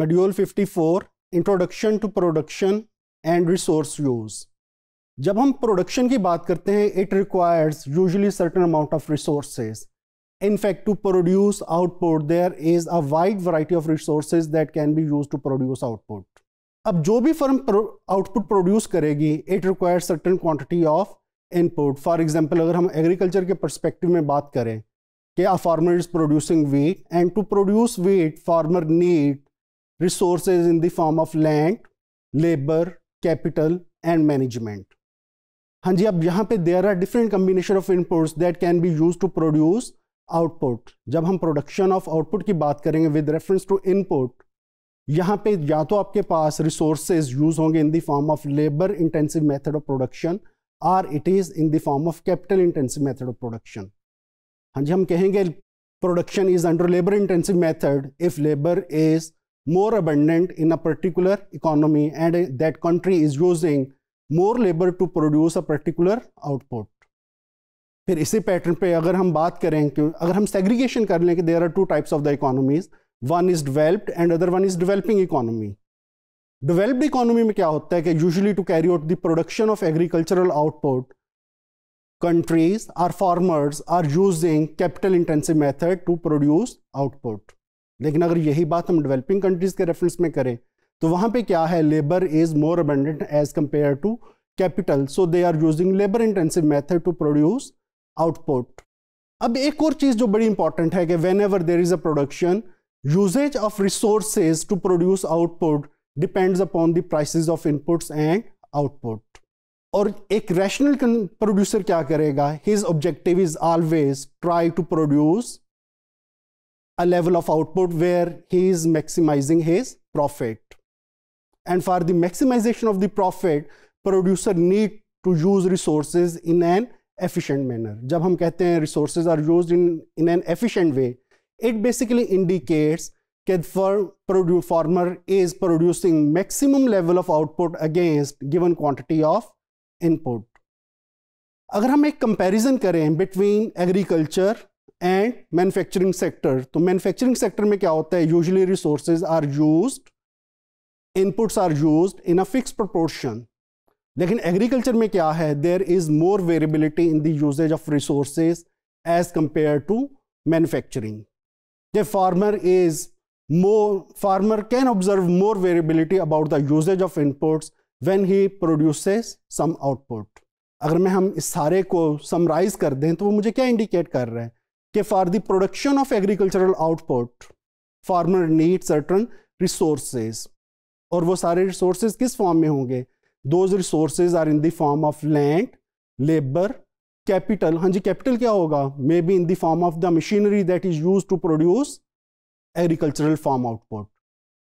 Module 54 introduction to production and resource use जब हम production की बात करते हैं it requires usually certain amount of resources in fact to produce output there is a wide variety of resources that can be used to produce अब जो भी firm output produce करेगी it require certain quantity of input for example अगर हम agriculture के perspective में बात करें कि a farmer is producing wheat and to produce wheat farmer need resources in the form of land, labor, capital and management. हाँ जी अब यहाँ पे there are different combination of inputs that can be use to produce output जब हम production of output की बात करेंगे with reference to input यहाँ पे या तो आपके पास रिसोर्सेज यूज होंगे in the form of labour intensive method of production or it is in the form of capital intensive method of production हाँ जी हम कहेंगे production is under labour intensive method if labour is more abundant in a particular economy and that country is using more labor to produce a particular output. फिर इसी pattern पे अगर हम बात करें कि अगर हम सेग्रीगेशन कर लें कि there are two types of the economies one is developed and other one is developing economy developed economy में क्या होता है कि usually to carry out the production of agricultural output countries or farmers are using capital intensive method to produce output लेकिन अगर यही बात हम डेवलपिंग कंट्रीज़ के रेफरेंस में करें तो वहाँ पे क्या है labour is more abundant as compare to capital so they are using labour intensive method to produce output अब एक और चीज़ जो बड़ी इंपॉर्टेंट है कि whenever there is a production uses of resources to produce output depends upon the price of inputs and output और एक रैशनल प्रोड्यूसर क्या करेगा his objective is always try to produce a level of output where he is maximizing his profit. And for the maximization of the profit, producer need to use resources in an efficient manner. जब हम कहते हैं resources are used in in an efficient way, it basically indicates that for farmer is producing maximum level of output against given quantity of input. अगर हम एक comparison करें between agriculture and manufacturing sector तो manufacturing sector में क्या होता है usually resources are use inputs are use in a fix proportion लेकिन एग्रीकल्चर में क्या है there is more variability in the uses of resources as compare to manufacturing the farmer is more farmer can observe more variability about the uses of inputs when he produces some output अगर मैं हम इस सारे को summarise कर दें तो वो मुझे क्या इंडिकेट कर रहे हैं कि for the production of agricultural output farmer need certain resources और वो सारे रिसोर्सेज किस फॉर्म में होंगे those resources are in the of land labour capital हाँ जी कैपिटल क्या होगा may be in the of the machinery that is use to produce agricultural farm output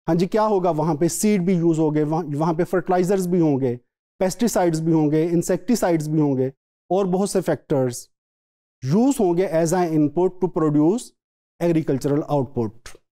हाँ जी क्या होगा वहाँ पे सीड भी यूज होंगे वहाँ वहाँ पे फर्टिलाइजर्स भी होंगे पेस्टिसाइड्स भी होंगे इंसेक्टिसाइड्स भी होंगे और बहुत से फैक्टर्स यूज होंगे as a input to produce agricultural output